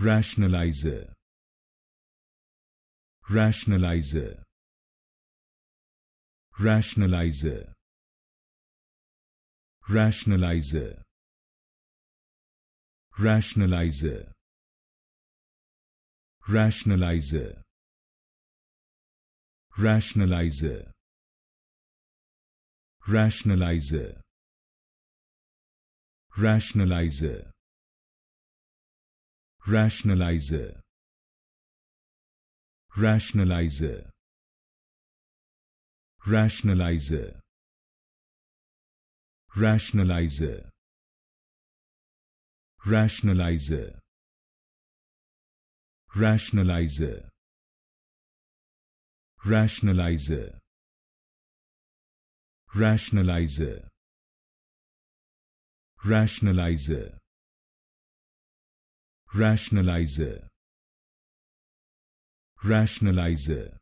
rationalizer rationalizer rationalizer rationalizer rationalizer rationalizer rationalizer rationalizer rationalizer rationalizer rationalizer rationalizer rationalizer rationalizer rationalizer rationalizer rationalizer rationalizer rationalizer rationalizer